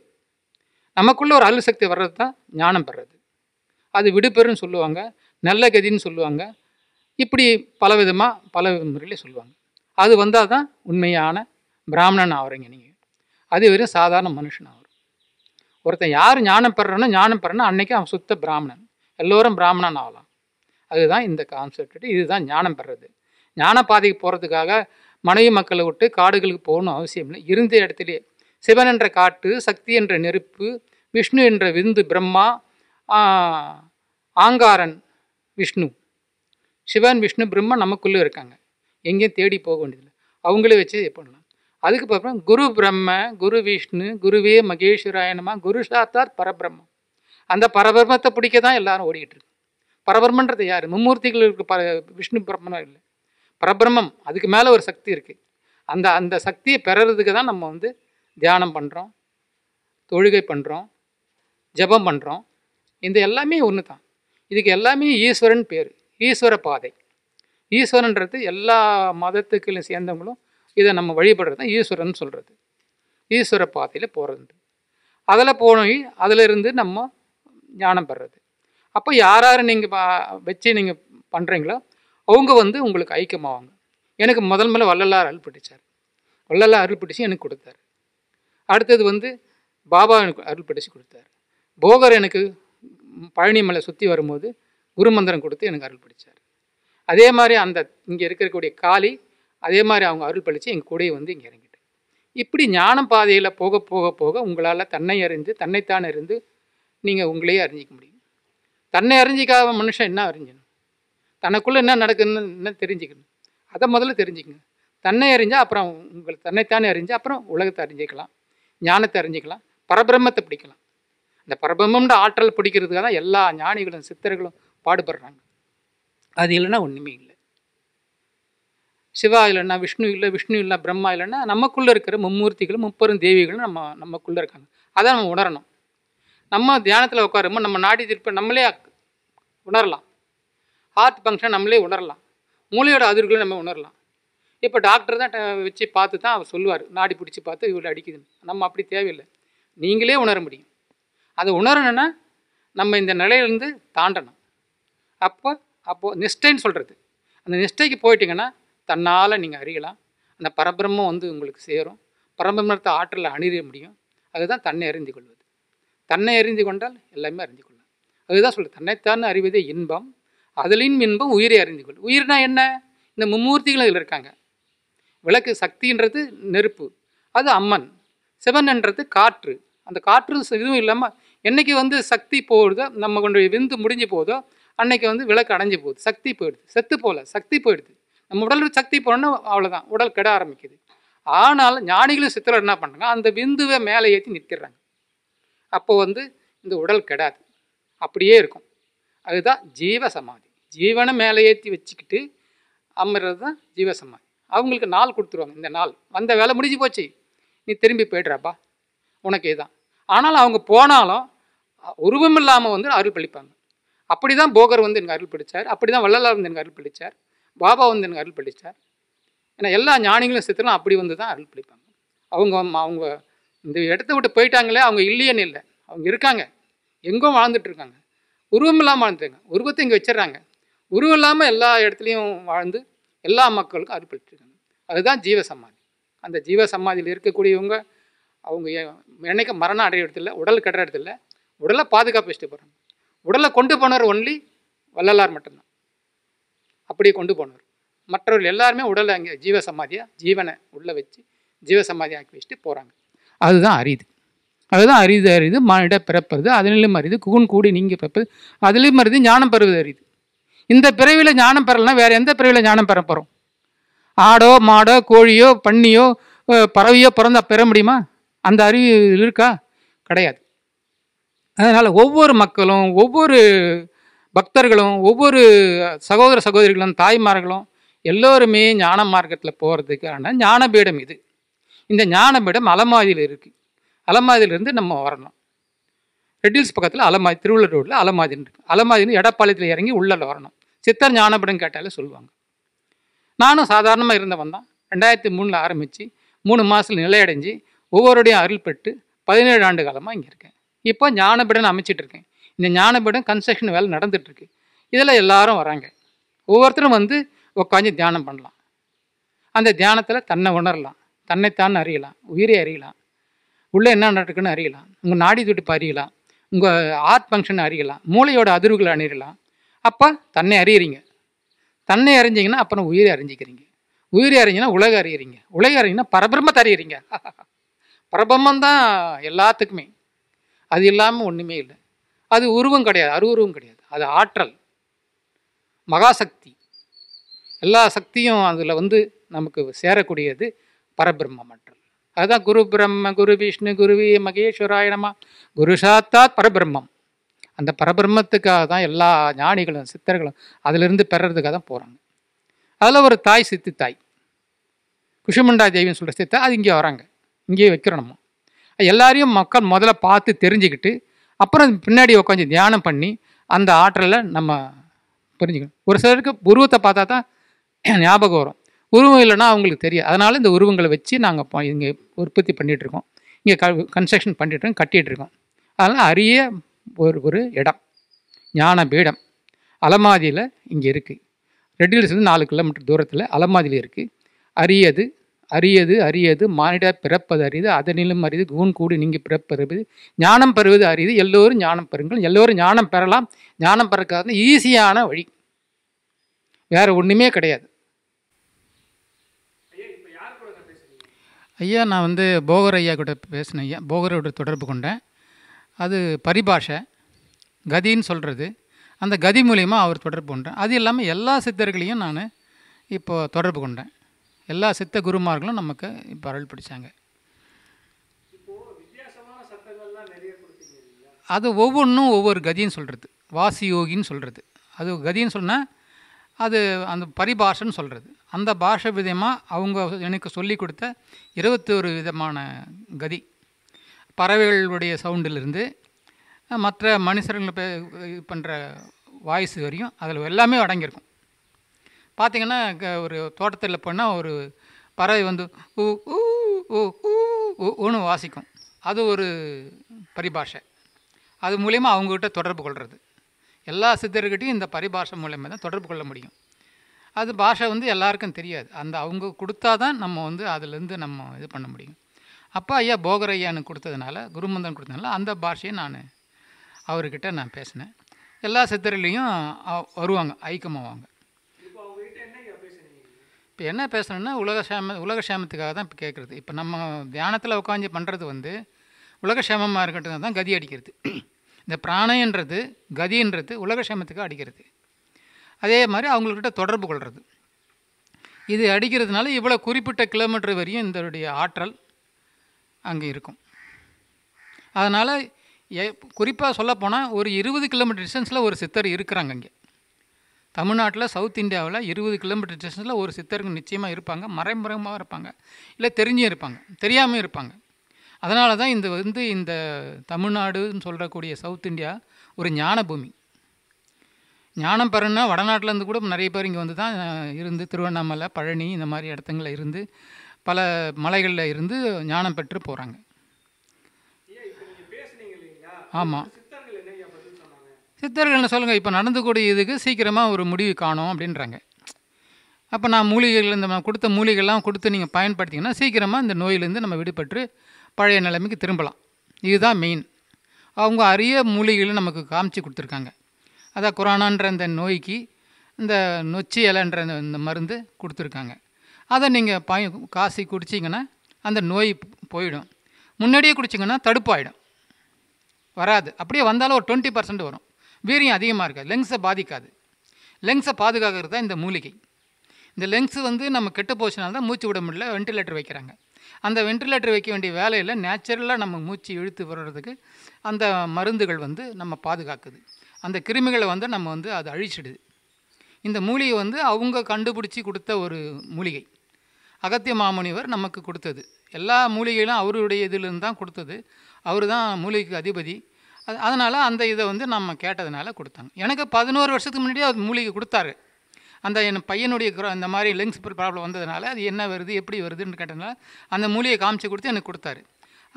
நமக்குள்ளே ஒரு அருள் சக்தி வர்றது தான் ஞானம் பெறது அது விடுபெறுன்னு சொல்லுவாங்க நல்ல கதின்னு சொல்லுவாங்க இப்படி பல விதமாக பல முறையில் சொல்லுவாங்க அது வந்தால் தான் உண்மையான பிராமணன் ஆகிறீங்க நீங்கள் அது வெறும் சாதாரண மனுஷன் ஆகும் ஒருத்தன் யார் ஞானம் பெறணும் ஞானம் பெறணும் அன்னைக்கு அவன் சுத்த பிராமணன் எல்லோரும் பிராமணன் ஆகலாம் அதுதான் இந்த கான்செப்ட் இதுதான் ஞானம் பெறது ஞான பாதைக்கு போகிறதுக்காக மனைவி மக்களை விட்டு காடுகளுக்கு போகணும் அவசியம் இல்லை இருந்த இடத்துலையே சிவன் என்ற காட்டு சக்தி என்ற நெருப்பு விஷ்ணு என்ற விந்து பிரம்மா ஆங்காரன் விஷ்ணு சிவன் விஷ்ணு பிரம்மா நமக்குள்ளே இருக்காங்க எங்கேயும் தேடி போக வேண்டியதில்லை அவங்களே வச்சு பண்ணலாம் அதுக்கு அப்புறம் குரு பிரம்ம குரு விஷ்ணு குருவே மகேஸ்வராயணமா குரு சாத்தார் பரபிரம்மம் அந்த பரபிரம்மத்தை பிடிக்க தான் எல்லாரும் ஓடிக்கிட்டு இருக்கு பரபிரம்மன்றது யார் மும்மூர்த்திகள் இருக்கு பர விஷ்ணு பிரம்மனும் இல்லை பரபிரம்மம் அதுக்கு மேலே ஒரு சக்தி இருக்குது அந்த அந்த சக்தியை பெறறதுக்கு தான் நம்ம வந்து தியானம் பண்ணுறோம் தொழுகை பண்ணுறோம் ஜபம் பண்ணுறோம் இந்த எல்லாமே ஒன்று தான் இதுக்கு எல்லாமே ஈஸ்வரன் பேர் ஈஸ்வர பாதை ஈஸ்வரன்றது எல்லா மதத்துக்களும் சேர்ந்தவங்களும் இதை நம்ம வழிபடுறது தான் ஈஸ்வரன் சொல்கிறது ஈஸ்வர பாதையில் போகிறது அதில் போனோம் அதிலிருந்து நம்ம ஞானம் பெறது அப்போ யார் யார் நீங்கள் வச்சு நீங்கள் பண்ணுறீங்களோ அவங்க வந்து உங்களுக்கு ஐக்கியமாவாங்க எனக்கு முதல் முதல்ல வள்ளலார் அருள் பிடிச்சார் வள்ளலார் அருள் பிடிச்சி எனக்கு கொடுத்தாரு அடுத்தது வந்து பாபா எனக்கு அருள் பிடிச்சி கொடுத்தாரு போகர் எனக்கு பழனி மலை சுற்றி வரும்போது குருமந்திரம் கொடுத்து எனக்கு அருள் பிடிச்சார் அதே மாதிரி அந்த இங்கே இருக்கக்கூடிய காளி அதே மாதிரி அவங்க அருள் பழித்து எங்கள் கூடையை வந்து இங்கே இறங்கிட்டு இப்படி ஞானம் பாதையில் போக போக போக உங்களால் தன்னை அறிந்து தன்னைத்தான் அறிந்து நீங்கள் உங்களையே அறிஞ்சிக்க முடியும் தன்னை அறிஞ்சிக்காத மனுஷன் என்ன அறிஞ்சணும் தனக்குள்ளே என்ன நடக்குதுன்னு என்ன தெரிஞ்சுக்கணும் அதை முதல்ல தெரிஞ்சுக்கணும் தன்னை அறிஞ்சால் அப்புறம் உங்களுக்கு தன்னைத்தானே அறிஞ்சால் அப்புறம் உலகத்தை அறிஞ்சிக்கலாம் ஞானத்தை அறிஞ்சிக்கலாம் பரபிரம்மத்தை பிடிக்கலாம் அந்த பரபிரம்மன்ற ஆற்றல் பிடிக்கிறதுக்காக தான் எல்லா ஞானிகளும் சித்தர்களும் பாடுபடுறாங்க அது இல்லைன்னா ஒன்றுமே இல்லை சிவா இல்லைன்னா விஷ்ணு இல்லை விஷ்ணு இல்லை பிரம்மா இல்லைன்னா நமக்குள்ளே இருக்கிற மும்மூர்த்திகளும் முப்பெரும் தேவிகளும் நம்ம நமக்குள்ளே இருக்காங்க அதை நம்ம உணரணும் நம்ம தியானத்தில் உட்காரும்போது நம்ம நாடி திருப்ப நம்மளே உணரலாம் ஹார்ட் ஃபங்க்ஷன் நம்மளே உணரலாம் மூளையோட அதிர்களை நம்ம உணரலாம் இப்போ டாக்டர் தான் வச்சு பார்த்து தான் அவர் சொல்லுவார் நாடி பிடிச்சி பார்த்து இவ்வளோ அடிக்குதுன்னு நம்ம அப்படி தேவையில்லை நீங்களே உணர முடியும் அதை உணரணும்னா நம்ம இந்த நிலையிலேருந்து தாண்டணும் அப்போ அப்போது நிஷ்டைன்னு சொல்கிறது அந்த நிஷ்டைக்கு போயிட்டிங்கன்னா தன்னால் நீங்கள் அறியலாம் அந்த பரபிரம்மம் வந்து உங்களுக்கு சேரும் பரபிரம்மத்தை ஆற்றலை அணிய முடியும் அதுதான் தன்னை அறிந்து கொள்வது தன்னை அறிந்து கொண்டால் எல்லாமே அறிந்து கொள்ளலாம் அதுதான் சொல்கிறது தன்னைத்தான் அறிவதே இன்பம் அதிலின் இன்பம் உயிரை அறிந்து கொள்ளும் உயிர்னா என்ன இந்த மும்மூர்த்திகள் இதில் இருக்காங்க விளக்கு சக்தின்றது நெருப்பு அது அம்மன் சிவன்ன்றது காற்று அந்த காற்று இதுவும் இல்லாமல் என்றைக்கு வந்து சக்தி போடுதோ நம்ம கொண்டு விந்து முடிஞ்சு போதோ அன்னைக்கு வந்து விளக்கு அடைஞ்சு போகுது சக்தி போயிடுது செத்து போகல சக்தி போயிடுது நம்ம உடல் சக்தி போனோன்னா அவ்வளோதான் உடல் கெட ஆரம்பிக்குது ஆனால் ஞானிகளும் சித்தரும் என்ன பண்ணுறாங்க அந்த விந்துவை மேலே ஏற்றி நிற்கிறாங்க அப்போ வந்து இந்த உடல் கெடாது அப்படியே இருக்கும் அதுதான் ஜீவ சமாதி ஜீவனை மேலே ஏற்றி வச்சுக்கிட்டு அமர்றது தான் ஜீவ சமாதி அவங்களுக்கு நாள் கொடுத்துருவாங்க இந்த நாள் வந்த வேலை முடிஞ்சு போச்சு நீ திரும்பி போய்ட்றாப்பா உனக்கு இதுதான் ஆனாலும் அவங்க போனாலும் உருவம் இல்லாமல் வந்து அருள் பழிப்பாங்க அப்படி தான் போகர் வந்து எனக்கு அருள் பிடிச்சார் அப்படி தான் வள்ளலார் வந்து எனக்கு அருள் பிடிச்சார் பாபா வந்து எனக்கு அருள் பிடிச்சார் ஏன்னா எல்லா ஞானிகளும் சித்தரும் அப்படி வந்து தான் அருள் பிடிப்பாங்க அவங்க அவங்க இந்த இடத்த விட்டு போயிட்டாங்களே அவங்க இல்லையேன்னு இல்லை அவங்க இருக்காங்க எங்கும் வாழ்ந்துட்டு இருக்காங்க உருவம் இல்லாமல் வாழ்ந்துருங்க உருவத்தை இங்கே வச்சிடறாங்க உருவம் இல்லாமல் எல்லா இடத்துலையும் வாழ்ந்து எல்லா மக்களுக்கும் அர்ப்பணிச்சிருக்காங்க அதுதான் ஜீவ சமாதி அந்த ஜீவ சமாதியில் இருக்கக்கூடியவங்க அவங்க என்னைக்கு மரணம் அடைய இடத்துல உடல் கட்டுற இடத்துல உடலை பாதுகாப்பு வச்சுட்டு போகிறாங்க உடலை கொண்டு போனவர் ஒன்லி வள்ளலார் மட்டும்தான் அப்படியே கொண்டு போனவர் மற்றவர்கள் எல்லாருமே உடலை அங்கே ஜீவ சமாதியாக ஜீவனை உள்ளே வச்சு ஜீவ சமாதி ஆக்கி வச்சுட்டு போகிறாங்க அதுதான் அரிது அதுதான் அரிது அரிது மானிட பிறப்பறது அதனிலும் அரிது குகுன் கூடி நீங்க பிறப்பது அதுலேயும் அரிது ஞானம் பெறுவது அரிது இந்த பிறவியில் ஞானம் பெறலைனா வேற எந்த பிறவியில் ஞானம் பெற போகிறோம் ஆடோ மாடோ கோழியோ பண்ணியோ பறவையோ பிறந்தா பெற முடியுமா அந்த அறிவு இருக்கா கிடையாது அதனால் ஒவ்வொரு மக்களும் ஒவ்வொரு பக்தர்களும் ஒவ்வொரு சகோதர சகோதரிகளும் தாய்மார்களும் எல்லோருமே ஞான மார்க்கத்தில் போகிறதுக்கான ஞானபீடம் இது இந்த ஞானமிடம் அலமாதியில் இருக்குது அலமாதியிலிருந்து நம்ம வரணும் ரெட்டில்ஸ் பக்கத்தில் அலமாதி திருவள்ளூர் ரோடில் அலமாதின்னு இருக்கு அலமாதின்னு எடப்பாளையத்தில் இறங்கி உள்ளே வரணும் சித்தர் ஞானபடம் கேட்டாலே சொல்லுவாங்க நானும் சாதாரணமாக இருந்தவன் தான் ரெண்டாயிரத்தி மூணில் ஆரம்பித்து மூணு மாதத்தில் நிலையடைஞ்சு ஒவ்வொருடையும் அருள் பெற்று பதினேழு ஆண்டு காலமாக இங்கே இருக்கேன் இப்போ ஞானபீடம் அமைச்சிட்டு இருக்கேன் இந்த ஞானபீடம் கன்ஸ்ட்ரக்ஷன் வேலை நடந்துகிட்ருக்கு இதில் எல்லாரும் வராங்க ஒவ்வொருத்தரும் வந்து உட்காந்து தியானம் பண்ணலாம் அந்த தியானத்தில் தன்னை உணரலாம் தன்னைத்தான் அறியலாம் உயிரை அறியலாம் உள்ளே என்ன நடக்குன்னு அறியலாம் உங்கள் நாடி துடிப்பு அறியலாம் உங்கள் ஆர்ட் ஃபங்க்ஷன் அறியலாம் மூளையோட அதிர்வுகளை அறியலாம் அப்போ தன்னை அறியறீங்க தன்னை அறிஞ்சிங்கன்னா அப்புறம் உயிரை அறிஞ்சிக்கிறீங்க உயிரை அறிஞ்சிங்கன்னா உலக அறியறீங்க உலக அறிஞ்சிங்கன்னா பரபிரமத்தை அறியறீங்க பரபிரம்மம் தான் எல்லாத்துக்குமே அது இல்லாமல் ஒன்றுமே இல்லை அது உருவம் கிடையாது அருவுருவம் கிடையாது அது ஆற்றல் மகாசக்தி எல்லா சக்தியும் அதில் வந்து நமக்கு சேரக்கூடியது பரபிரம்மம் மட்டும் அதுதான் குரு பிரம்ம குரு விஷ்ணு குருவி மகேஸ்வராயணமா குரு சாத்தாத் பரபிரம்மம் அந்த பரபிரம்மத்துக்காக தான் எல்லா ஞானிகளும் சித்தர்களும் அதிலிருந்து பெறறதுக்காக தான் போகிறாங்க அதில் ஒரு தாய் சித்தி தாய் குஷுமண்டா தேவின்னு சொல்கிற சித்தா அது இங்கே வராங்க இங்கேயே வைக்கிறோம் நம்ம எல்லாரையும் மக்கள் முதல்ல பார்த்து தெரிஞ்சுக்கிட்டு அப்புறம் பின்னாடி உட்காந்து தியானம் பண்ணி அந்த ஆற்றலை நம்ம புரிஞ்சுக்கணும் ஒரு சிலருக்கு உருவத்தை பார்த்தா தான் ஞாபகம் வரும் உருவம் இல்லைன்னா அவங்களுக்கு தெரியும் அதனால் இந்த உருவங்களை வச்சு நாங்கள் இங்கே உற்பத்தி பண்ணிகிட்ருக்கோம் இங்கே க கன்ஸ்ட்ரக்ஷன் பண்ணிகிட்ருக்கோம் கட்டிகிட்ருக்கோம் அதனால் அரிய ஒரு ஒரு இடம் ஞான பீடம் அலமாதியில் இங்கே இருக்குது ரெட்டிலிருந்து நாலு கிலோமீட்டர் தூரத்தில் அலமாதியில் இருக்குது அரியது அரியது அரியது மானிட பிறப்பது அரியது அதனிலும் அரியது கூன் கூடி நீங்கள் பிறப்பறிவது ஞானம் பெறுவது அரியது எல்லோரும் ஞானம் பெறுங்கள் எல்லோரும் ஞானம் பெறலாம் ஞானம் பெறக்காத ஈஸியான வழி வேறு ஒன்றுமே கிடையாது ஐயா நான் வந்து போகர் ஐயா கூட பேசினேன் ஐயா போகரோட தொடர்பு கொண்டேன் அது பரிபாஷை கதின்னு சொல்கிறது அந்த கதி மூலியமாக அவர் தொடர்பு கொண்டேன் அது இல்லாமல் எல்லா சித்தர்களையும் நான் இப்போ தொடர்பு கொண்டேன் எல்லா சித்த குருமார்களும் நமக்கு இப்போ அருள் பிடிச்சாங்க அது ஒவ்வொன்றும் ஒவ்வொரு கதின்னு சொல்கிறது வாசி யோகின்னு சொல்கிறது அது கதின்னு சொன்னால் அது அந்த பரிபாஷன்னு சொல்கிறது அந்த பாஷை விதமாக அவங்க எனக்கு சொல்லி கொடுத்த இருபத்தொரு விதமான கதி பறவைகளுடைய சவுண்டிலிருந்து மற்ற மனுஷர்கள் பண்ணுற வாய்ஸ் வரையும் அதில் எல்லாமே அடங்கியிருக்கும் பார்த்திங்கன்னா ஒரு தோட்டத்தில் போனால் ஒரு பறவை வந்து ஊ ஊ ஊ ஊ ஊன்னு வாசிக்கும் அது ஒரு பரிபாஷை அது மூலயமா அவங்கக்கிட்ட தொடர்பு கொள்வது எல்லா சித்தர்கிட்டையும் இந்த பரிபாஷை மூலயமா தான் தொடர்பு கொள்ள முடியும் அது பாஷை வந்து எல்லாருக்கும் தெரியாது அந்த அவங்க கொடுத்தா தான் நம்ம வந்து அதுலேருந்து நம்ம இது பண்ண முடியும் அப்பா ஐயா போகர் ஐயான்னு கொடுத்ததுனால குருமந்தன் கொடுத்ததுனால அந்த பாஷையை நான் அவர்கிட்ட நான் பேசினேன் எல்லா சித்தர்லேயும் வருவாங்க ஐக்கியமாவாங்க இப்போ என்ன பேசணும்னா உலகசேம உலகசேமத்துக்காக தான் இப்போ கேட்குறது இப்போ நம்ம தியானத்தில் உட்காந்து பண்ணுறது வந்து உலகசேமமாக இருக்கட்டும் தான் கதி அடிக்கிறது இந்த பிராணைன்றது கதின்றது உலக சேமத்துக்கு அடிக்கிறது அதே மாதிரி அவங்கக்கிட்ட தொடர்பு கொள்வது இது அடிக்கிறதுனால இவ்வளோ குறிப்பிட்ட கிலோமீட்டர் வரையும் இதனுடைய ஆற்றல் அங்கே இருக்கும் அதனால் குறிப்பாக சொல்லப்போனால் ஒரு இருபது கிலோமீட்டர் டிஸ்டன்ஸில் ஒரு சித்தர் இருக்கிறாங்க இங்கே தமிழ்நாட்டில் சவுத் இந்தியாவில் இருபது கிலோமீட்டர் டிஸ்டன்ஸில் ஒரு சித்தருக்கு நிச்சயமாக இருப்பாங்க மறைமுறைமாக இருப்பாங்க இல்லை தெரிஞ்சும் இருப்பாங்க தெரியாமல் இருப்பாங்க அதனால தான் இந்த வந்து இந்த தமிழ்நாடுன்னு சொல்கிறக்கூடிய சவுத் இந்தியா ஒரு ஞான பூமி ஞானம் பெறனா வடநாட்டிலேருந்து கூட நிறைய பேர் இங்கே வந்து தான் இருந்து திருவண்ணாமலை பழனி இந்த மாதிரி இடத்துங்களில் இருந்து பல மலைகளில் இருந்து ஞானம் பெற்று போகிறாங்க ஆமாம் சித்தர்கள்னு சொல்லுங்கள் இப்போ நடந்து கூடிய இதுக்கு சீக்கிரமாக ஒரு முடிவு காணும் அப்படின்றாங்க அப்போ நான் மூலிகைகள் இந்த கொடுத்த மூலிகைலாம் கொடுத்து நீங்கள் பயன்படுத்திங்கன்னா சீக்கிரமாக இந்த நோயிலேருந்து நம்ம விடுபட்டு பழைய நிலைமைக்கு திரும்பலாம் இதுதான் மெயின் அவங்க அரிய மூலிகளை நமக்கு காமிச்சு கொடுத்துருக்காங்க அதான் கொரோனான்ற இந்த நோய்க்கு இந்த நொச்சி இலைன்ற இந்த மருந்து கொடுத்துருக்காங்க அதை நீங்கள் பய காசி குடிச்சிங்கன்னா அந்த நோய் போயிடும் முன்னாடியே குடிச்சிங்கன்னா தடுப்பாயிடும் வராது அப்படியே வந்தாலும் ஒரு டுவெண்ட்டி பர்சன்ட் வரும் வீரியம் அதிகமாக இருக்காது லெங்ஸை பாதிக்காது லெங்ஸை பாதுகாக்கிறது தான் இந்த மூலிகை இந்த லெங்ஸ் வந்து நம்ம கெட்டு போச்சுனால தான் மூச்சு விட முடியல வென்டிலேட்டர் வைக்கிறாங்க அந்த வென்டிலேட்டர் வைக்க வேண்டிய வேலையில் நேச்சுரலாக நம்ம மூச்சு இழுத்து வர்றதுக்கு அந்த மருந்துகள் வந்து நம்ம பாதுகாக்குது அந்த கிருமிகளை வந்து நம்ம வந்து அதை அழிச்சிடுது இந்த மூலிகை வந்து அவங்க கண்டுபிடிச்சி கொடுத்த ஒரு மூலிகை அகத்திய மாமுனிவர் நமக்கு கொடுத்தது எல்லா மூலிகைகளும் அவருடைய இதிலிருந்து தான் கொடுத்தது அவர் தான் மூலிகைக்கு அதிபதி அது அதனால் அந்த இதை வந்து நம்ம கேட்டதுனால கொடுத்தாங்க எனக்கு பதினோரு வருஷத்துக்கு முன்னாடியே அது மூலிகை கொடுத்தாரு அந்த என் பையனுடைய அந்த மாதிரி லிங்ஸ் ப்ராப்ளம் வந்ததுனால அது என்ன வருது எப்படி வருதுன்னு கேட்டதுனால அந்த மூலியை காமிச்சு கொடுத்து எனக்கு கொடுத்தாரு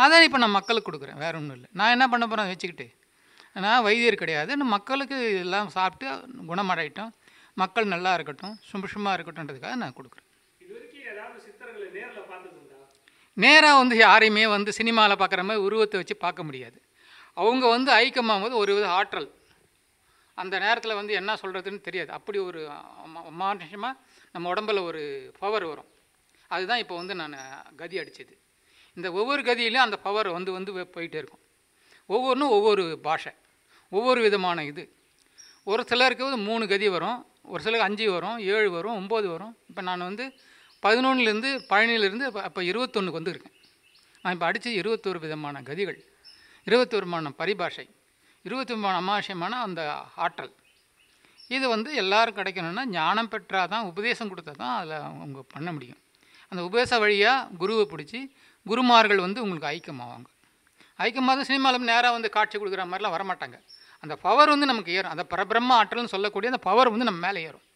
அதான் இப்போ நான் மக்களுக்கு கொடுக்குறேன் வேறு ஒன்றும் இல்லை நான் என்ன பண்ண போகிறேன் வச்சுக்கிட்டு நான் வைத்தியர் கிடையாது மக்களுக்கு இதெல்லாம் சாப்பிட்டு குணமடையிட்டோம் மக்கள் நல்லா இருக்கட்டும் சும்மா இருக்கட்டும்ன்றதுக்காக நான் கொடுக்குறேன் நேராக வந்து யாரையுமே வந்து சினிமாவில் பார்க்குற மாதிரி உருவத்தை வச்சு பார்க்க முடியாது அவங்க வந்து ஐக்கியமாகும் போது ஒரு வித ஆற்றல் அந்த நேரத்தில் வந்து என்ன சொல்கிறதுன்னு தெரியாது அப்படி ஒரு மானுஷமாக நம்ம உடம்பில் ஒரு பவர் வரும் அதுதான் இப்போ வந்து நான் கதி அடித்தது இந்த ஒவ்வொரு கதியிலையும் அந்த பவர் வந்து வந்து போயிட்டே இருக்கும் ஒவ்வொன்றும் ஒவ்வொரு பாஷை ஒவ்வொரு விதமான இது ஒரு சிலருக்கு வந்து மூணு கதி வரும் ஒரு சிலருக்கு அஞ்சு வரும் ஏழு வரும் ஒம்பது வரும் இப்போ நான் வந்து பதினொன்றுலேருந்து பழனியிலேருந்து அப்போ இருபத்தொன்றுக்கு வந்துருக்கேன் நான் இப்போ அடித்து இருபத்தொரு விதமான கதிகள் இருபத்தொருமான பரிபாஷை இருபத்தி ஒன்பது அமாவாசியமான அந்த ஆற்றல் இது வந்து எல்லோரும் கிடைக்கணும்னா ஞானம் பெற்றால் தான் உபதேசம் கொடுத்தா தான் அதில் அவங்க பண்ண முடியும் அந்த உபதேச வழியாக குருவை பிடிச்சி குருமார்கள் வந்து உங்களுக்கு ஐக்கியமாவாங்க ஐக்கியமாக சினிமாவில் நேராக வந்து காட்சி கொடுக்குற மாதிரிலாம் வரமாட்டாங்க அந்த பவர் வந்து நமக்கு ஏறும் அந்த பரபிரம்ம ஆற்றல்னு சொல்லக்கூடிய அந்த பவர் வந்து நம்ம மேலே ஏறும்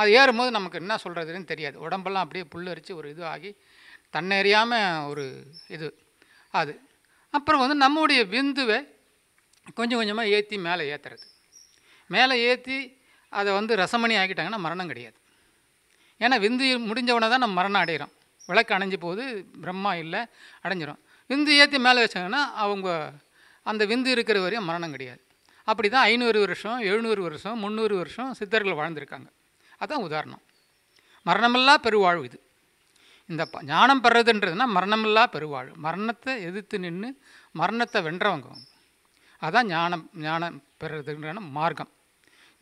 அது ஏறும்போது நமக்கு என்ன சொல்கிறதுன்னு தெரியாது உடம்பெல்லாம் அப்படியே புல்லரித்து ஒரு இது ஆகி தன்னெறியாமல் ஒரு இது அது அப்புறம் வந்து நம்முடைய விந்துவை கொஞ்சம் கொஞ்சமாக ஏற்றி மேலே ஏற்றுறது மேலே ஏற்றி அதை வந்து ரசமணி ஆக்கிட்டாங்கன்னா மரணம் கிடையாது ஏன்னா விந்து முடிஞ்சவொடனே தான் நம்ம மரணம் அடைகிறோம் விளக்கு அணைஞ்ச போது பிரம்மா இல்லை அடைஞ்சிரும் விந்து ஏற்றி மேலே வச்சாங்கன்னா அவங்க அந்த விந்து இருக்கிற வரையும் மரணம் கிடையாது அப்படி தான் ஐநூறு வருஷம் எழுநூறு வருஷம் முந்நூறு வருஷம் சித்தர்கள் வாழ்ந்திருக்காங்க அதுதான் உதாரணம் மரணமில்லா பெருவாழ்வு இது இந்த ப ஞானம் பெறதுன்றதுன்னா மரணமில்லா பெருவாழ்வு மரணத்தை எதிர்த்து நின்று மரணத்தை வென்றவங்க அதான் ஞானம் ஞானம் பெறுறதுக்கான மார்க்கம்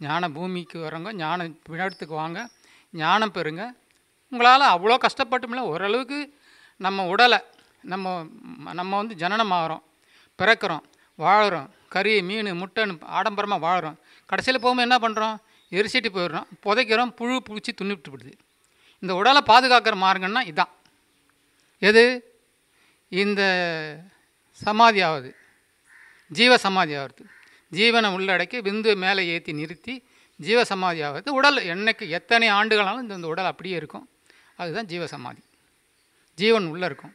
ஞான பூமிக்கு வரவங்க ஞான வினடத்துக்கு வாங்க ஞானம் பெறுங்க உங்களால் அவ்வளோ இல்லை ஓரளவுக்கு நம்ம உடலை நம்ம நம்ம வந்து ஜனனம் ஆகிறோம் பிறக்கிறோம் வாழ்கிறோம் கறி மீன் முட்டைன்னு ஆடம்பரமாக வாழுறோம் கடைசியில் போகும்போது என்ன பண்ணுறோம் எரிச்சிட்டு போயிடுறோம் புதைக்கிறோம் புழு பிடிச்சி துண்ணிட்டு விடுது இந்த உடலை பாதுகாக்கிற மார்க்கம்னா இதுதான் எது இந்த சமாதி ஆகுது ஜீவசமாதி ஆகிறது ஜீவனை உள்ளடக்கி விந்து மேலே ஏற்றி நிறுத்தி ஜீவசமாதி ஆகிறது உடல் என்னைக்கு எத்தனை ஆண்டுகளாலும் இந்த உடல் அப்படியே இருக்கும் அதுதான் ஜீவசமாதி ஜீவன் உள்ளே இருக்கும்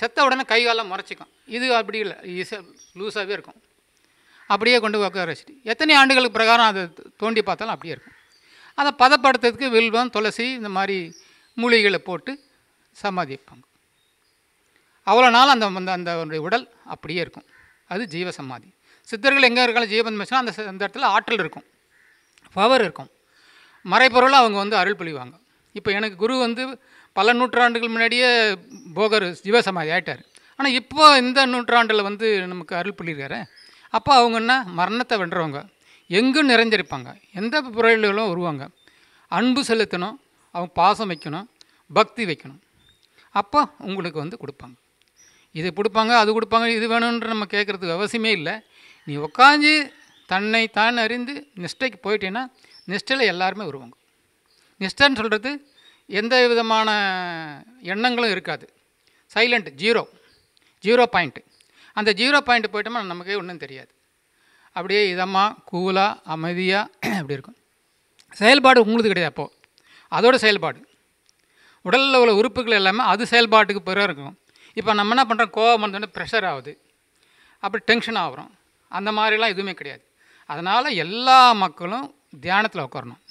செத்த உடனே கை முறைச்சிக்கும் இது அப்படி இல்லை ஈஸ லூஸாகவே இருக்கும் அப்படியே கொண்டு உட்கார வச்சுட்டு எத்தனை ஆண்டுகளுக்கு பிரகாரம் அதை தோண்டி பார்த்தாலும் அப்படியே இருக்கும் அதை பதப்படுத்துறதுக்கு வில்வம் துளசி இந்த மாதிரி மூலிகைகளை போட்டு சமாதிப்பாங்க அவ்வளோ நாள் அந்த அந்த அந்த உடல் அப்படியே இருக்கும் அது ஜீவசமாதி சித்தர்கள் எங்கே இருக்காலும் ஜீவன் மிஷனா அந்த அந்த இடத்துல ஆற்றல் இருக்கும் பவர் இருக்கும் மறைப்பொருளாக அவங்க வந்து அருள் பொழிவாங்க இப்போ எனக்கு குரு வந்து பல நூற்றாண்டுகள் முன்னாடியே போகர் ஜீவசமாதி ஆகிட்டார் ஆனால் இப்போ இந்த நூற்றாண்டில் வந்து நமக்கு அருள் புள்ளிருக்காரு அப்போ அவங்க என்ன மரணத்தை வென்றவங்க எங்கும் நிறைஞ்சிருப்பாங்க எந்த பொருள்களும் வருவாங்க அன்பு செலுத்தணும் அவங்க பாசம் வைக்கணும் பக்தி வைக்கணும் அப்போ உங்களுக்கு வந்து கொடுப்பாங்க இது கொடுப்பாங்க அது கொடுப்பாங்க இது வேணும்ன்ற நம்ம கேட்குறதுக்கு அவசியமே இல்லை நீ உட்காந்து தன்னை தான் அறிந்து நிஷ்டைக்கு போயிட்டேன்னா நிஷ்டையில் எல்லாருமே வருவாங்க நிஷ்டன்னு சொல்கிறது எந்த விதமான எண்ணங்களும் இருக்காது சைலண்ட் ஜீரோ ஜீரோ பாயிண்ட்டு அந்த ஜீரோ பாயிண்ட் போயிட்டோம்னா நமக்கே ஒன்றும் தெரியாது அப்படியே இதமாக கூலாக அமைதியாக அப்படி இருக்கும் செயல்பாடு உங்களுக்கு கிடையாது அப்போது அதோட செயல்பாடு உடலில் உள்ள உறுப்புகள் எல்லாமே அது செயல்பாட்டுக்கு பிறகு இருக்கும் இப்போ நம்ம என்ன பண்ணுறோம் கோவம் வந்து ப்ரெஷர் ஆகுது அப்படி டென்ஷன் ஆகிறோம் அந்த மாதிரிலாம் எதுவுமே கிடையாது அதனால் எல்லா மக்களும் தியானத்தில் உட்காரணும்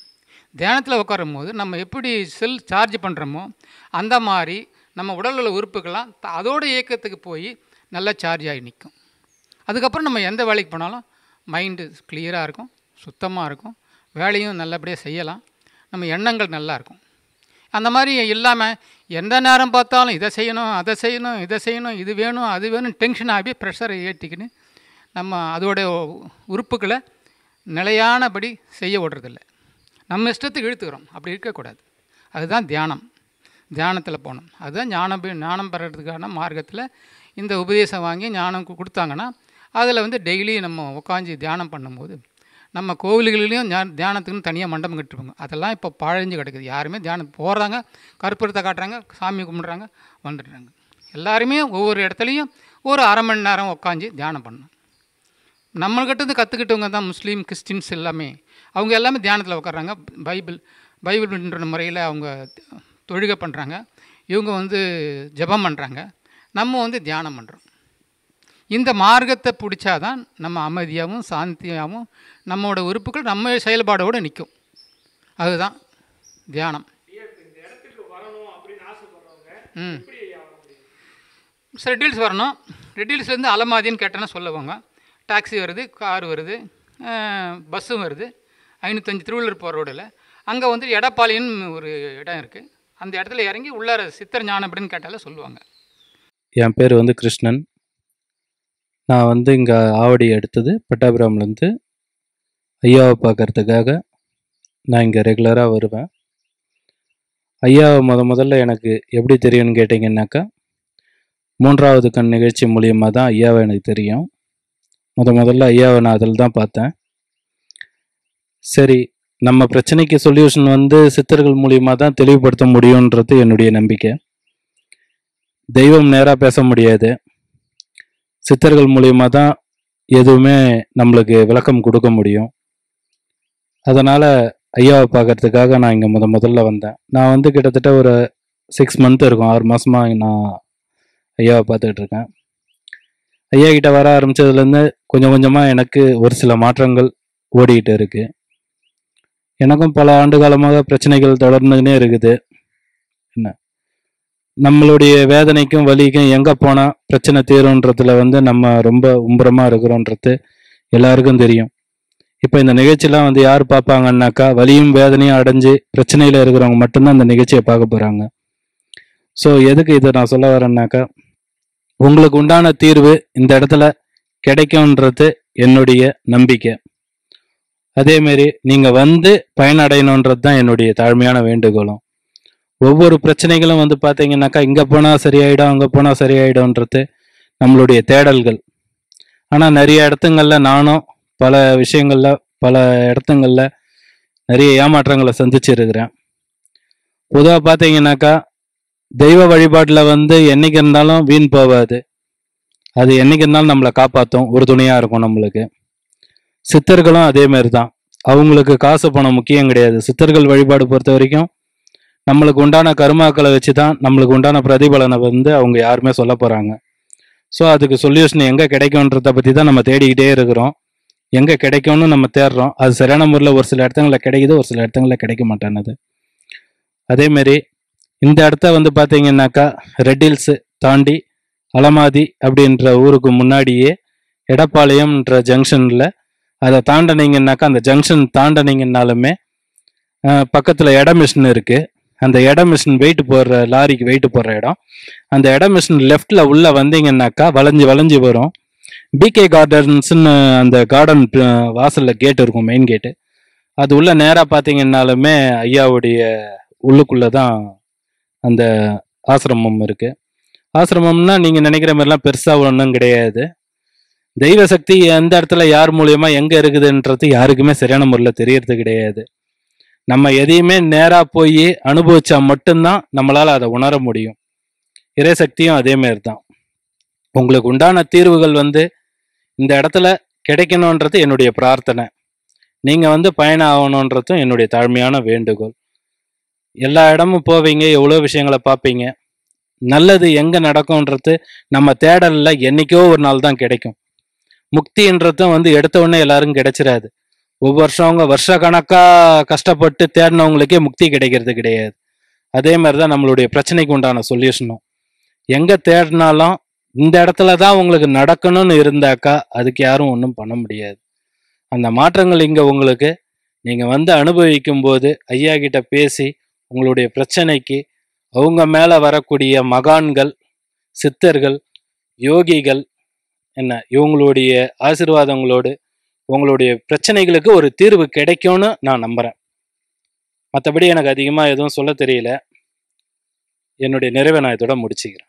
தியானத்தில் உட்காரும் போது நம்ம எப்படி செல் சார்ஜ் பண்ணுறோமோ அந்த மாதிரி நம்ம உடல் உள்ள உறுப்புகள்லாம் அதோட இயக்கத்துக்கு போய் நல்லா சார்ஜ் ஆகி நிற்கும் அதுக்கப்புறம் நம்ம எந்த வேலைக்கு போனாலும் மைண்டு கிளியராக இருக்கும் சுத்தமாக இருக்கும் வேலையும் நல்லபடியாக செய்யலாம் நம்ம எண்ணங்கள் நல்லாயிருக்கும் அந்த மாதிரி இல்லாமல் எந்த நேரம் பார்த்தாலும் இதை செய்யணும் அதை செய்யணும் இதை செய்யணும் இது வேணும் அது வேணும் டென்ஷன் ஆகி ப்ரெஷரை ஏற்றிக்கின்னு நம்ம அதோடைய உறுப்புகளை நிலையானபடி செய்ய விடுறதில்ல நம்ம இஷ்டத்துக்கு இழுத்துக்கிறோம் அப்படி இருக்கக்கூடாது அதுதான் தியானம் தியானத்தில் போகணும் அதுதான் ஞானம் ஞானம் பெறதுக்கான மார்க்கத்தில் இந்த உபதேசம் வாங்கி ஞானம் கொடுத்தாங்கன்னா அதில் வந்து டெய்லி நம்ம உட்காந்து தியானம் பண்ணும்போது நம்ம கோவில்களிலையும் தியானத்துக்குன்னு தனியாக மண்டபம் கட்டிருப்பாங்க அதெல்லாம் இப்போ பழஞ்சு கிடக்குது யாருமே தியானம் போகிறாங்க கற்பூரத்தை காட்டுறாங்க சாமி கும்பிட்றாங்க வந்துடுறாங்க எல்லாருமே ஒவ்வொரு இடத்துலையும் ஒரு அரை மணி நேரம் உட்காந்து தியானம் பண்ணணும் நம்மக்கிட்ட கற்றுக்கிட்டவங்க தான் முஸ்லீம் கிறிஸ்டின்ஸ் எல்லாமே அவங்க எல்லாமே தியானத்தில் உட்காறாங்க பைபிள் பைபிள்ன்ற முறையில் அவங்க தொழுகை பண்ணுறாங்க இவங்க வந்து ஜபம் பண்ணுறாங்க நம்ம வந்து தியானம் பண்ணுறோம் இந்த மார்க்கத்தை பிடிச்சா தான் நம்ம அமைதியாகவும் சாந்தியாகவும் நம்மளோட உறுப்புகள் நம்ம செயல்பாடோடு நிற்கும் அதுதான் தியானம் ம் ரெட்டீல்ஸ் வரணும் ரெட்டீல்ஸ்லேருந்து அலமாதின்னு கேட்டேன்னா சொல்லுவாங்க டாக்ஸி வருது கார் வருது பஸ்ஸும் வருது ஐநூற்றஞ்சு திருவள்ளூர் போகிற ரோடில் அங்கே வந்து எடப்பாளையின்னு ஒரு இடம் இருக்குது அந்த இடத்துல இறங்கி உள்ளார சித்தர் ஞானம் அப்படின்னு கேட்டாலே சொல்லுவாங்க என் பேர் வந்து கிருஷ்ணன் நான் வந்து இங்கே ஆவடி எடுத்தது பட்டாபுரம்லேருந்து ஐயாவை பார்க்குறதுக்காக நான் இங்கே ரெகுலராக வருவேன் ஐயாவை முத முதல்ல எனக்கு எப்படி தெரியும்னு கேட்டிங்கன்னாக்கா மூன்றாவது கண் நிகழ்ச்சி மூலியமாக தான் ஐயாவை எனக்கு தெரியும் முத முதல்ல ஐயாவை நான் அதில் தான் பார்த்தேன் சரி நம்ம பிரச்சனைக்கு சொல்யூஷன் வந்து சித்தர்கள் மூலியமாக தான் தெளிவுபடுத்த முடியுன்றது என்னுடைய நம்பிக்கை தெய்வம் நேராக பேச முடியாது சித்தர்கள் மூலியமாக தான் எதுவுமே நம்மளுக்கு விளக்கம் கொடுக்க முடியும் அதனால் ஐயாவை பார்க்கறதுக்காக நான் இங்கே முத முதல்ல வந்தேன் நான் வந்து கிட்டத்தட்ட ஒரு சிக்ஸ் மந்த் இருக்கும் ஆறு மாதமாக நான் ஐயாவை பார்த்துக்கிட்டு இருக்கேன் ஐயா கிட்ட வர ஆரம்பித்ததுலேருந்து கொஞ்சம் கொஞ்சமாக எனக்கு ஒரு சில மாற்றங்கள் ஓடிக்கிட்டு இருக்குது எனக்கும் பல ஆண்டு காலமாக பிரச்சனைகள் தொடர்ந்துன்னே இருக்குது நம்மளுடைய வேதனைக்கும் வலிக்கும் எங்கே போனால் பிரச்சனை தீரும்ன்றதுல வந்து நம்ம ரொம்ப உம்பரமாக இருக்கிறோன்றது எல்லாருக்கும் தெரியும் இப்போ இந்த நிகழ்ச்சியெலாம் வந்து யார் பார்ப்பாங்கன்னாக்கா வலியும் வேதனையும் அடைஞ்சு பிரச்சனையில் இருக்கிறவங்க மட்டும்தான் இந்த நிகழ்ச்சியை பார்க்க போகிறாங்க ஸோ எதுக்கு இதை நான் சொல்ல வரேன்னாக்கா உங்களுக்கு உண்டான தீர்வு இந்த இடத்துல கிடைக்கும்ன்றது என்னுடைய நம்பிக்கை அதேமாரி நீங்கள் வந்து பயனடையணுன்றது தான் என்னுடைய தாழ்மையான வேண்டுகோளும் ஒவ்வொரு பிரச்சனைகளும் வந்து பார்த்தீங்கன்னாக்கா இங்கே போனால் சரியாயிடும் அங்கே போனால் சரியாயிடும்ன்றது நம்மளுடைய தேடல்கள் ஆனால் நிறைய இடத்துங்களில் நானும் பல விஷயங்களில் பல இடத்துங்களில் நிறைய ஏமாற்றங்களை சந்திச்சிருக்கிறேன் பொதுவாக பார்த்தீங்கன்னாக்கா தெய்வ வழிபாட்டில் வந்து என்றைக்கு இருந்தாலும் வீண் போகாது அது என்றைக்கு இருந்தாலும் நம்மளை காப்பாற்றும் ஒரு துணையாக இருக்கும் நம்மளுக்கு சித்தர்களும் அதேமாரி தான் அவங்களுக்கு காசு பணம் முக்கியம் கிடையாது சித்தர்கள் வழிபாடு பொறுத்த வரைக்கும் நம்மளுக்கு உண்டான கருமாக்களை வச்சு தான் நம்மளுக்கு உண்டான பிரதிபலனை வந்து அவங்க யாருமே சொல்ல போகிறாங்க ஸோ அதுக்கு சொல்யூஷன் எங்கே கிடைக்குன்றதை பற்றி தான் நம்ம தேடிக்கிட்டே இருக்கிறோம் எங்கே கிடைக்கும்னு நம்ம தேடுறோம் அது சரியான முறையில் ஒரு சில இடத்துங்களில் கிடைக்குது ஒரு சில இடத்துங்களில் கிடைக்க மாட்டேன்னுது அதேமாரி இந்த இடத்த வந்து பார்த்தீங்கன்னாக்கா ரெட் ஹில்ஸு தாண்டி அலமாதி அப்படின்ற ஊருக்கு முன்னாடியே எடப்பாளையம்ன்ற ஜங்ஷனில் அதை தாண்டினீங்கன்னாக்கா அந்த ஜங்ஷன் தாண்டினீங்கன்னாலுமே பக்கத்தில் எட மிஷின் இருக்குது அந்த எடை மிஷின் வெயிட் போடுற லாரிக்கு வெயிட் போடுற இடம் அந்த எடை மிஷின் லெஃப்டில் உள்ளே வந்தீங்கன்னாக்கா வளைஞ்சு வளைஞ்சு வரும் பிகே கார்டன்ஸ்னு அந்த கார்டன் வாசலில் கேட் இருக்கும் மெயின் கேட்டு அது உள்ளே நேராக பார்த்தீங்கன்னாலுமே ஐயாவுடைய உள்ளுக்குள்ளே தான் அந்த ஆசிரமம் இருக்குது ஆசிரமம்னா நீங்கள் நினைக்கிற மாதிரிலாம் பெருசாக ஒன்றும் கிடையாது தெய்வ சக்தி எந்த இடத்துல யார் மூலியமாக எங்கே இருக்குதுன்றது யாருக்குமே சரியான முறையில் தெரியறது கிடையாது நம்ம எதையுமே நேராக போய் அனுபவிச்சா மட்டும்தான் நம்மளால் அதை உணர முடியும் இறைசக்தியும் அதேமாரி தான் உங்களுக்கு உண்டான தீர்வுகள் வந்து இந்த இடத்துல கிடைக்கணுன்றது என்னுடைய பிரார்த்தனை நீங்கள் வந்து பயணம் ஆகணுன்றதும் என்னுடைய தாழ்மையான வேண்டுகோள் எல்லா இடமும் போவீங்க எவ்வளோ விஷயங்களை பார்ப்பீங்க நல்லது எங்கே நடக்கும்ன்றது நம்ம தேடலில் என்னைக்கோ ஒரு நாள் தான் கிடைக்கும் முக்தின்றதும் வந்து எடுத்த உடனே எல்லாரும் கிடைச்சிடாது ஒவ்வொரு வருஷம் அவங்க வருஷ கணக்காக கஷ்டப்பட்டு தேடினவங்களுக்கே முக்தி கிடைக்கிறது கிடையாது அதே மாதிரி தான் நம்மளுடைய பிரச்சனைக்கு உண்டான சொல்யூஷனும் எங்கே தேடினாலும் இந்த இடத்துல தான் உங்களுக்கு நடக்கணும்னு இருந்தாக்கா அதுக்கு யாரும் ஒன்றும் பண்ண முடியாது அந்த மாற்றங்கள் இங்கே உங்களுக்கு நீங்கள் வந்து அனுபவிக்கும் போது ஐயா கிட்ட பேசி உங்களுடைய பிரச்சனைக்கு அவங்க மேலே வரக்கூடிய மகான்கள் சித்தர்கள் யோகிகள் என்ன இவங்களுடைய ஆசிர்வாதங்களோடு உங்களுடைய பிரச்சனைகளுக்கு ஒரு தீர்வு கிடைக்கும்னு நான் நம்புகிறேன் மற்றபடி எனக்கு அதிகமாக எதுவும் சொல்ல தெரியல என்னுடைய நிறைவை நான் இதோட முடிச்சுக்கிறேன்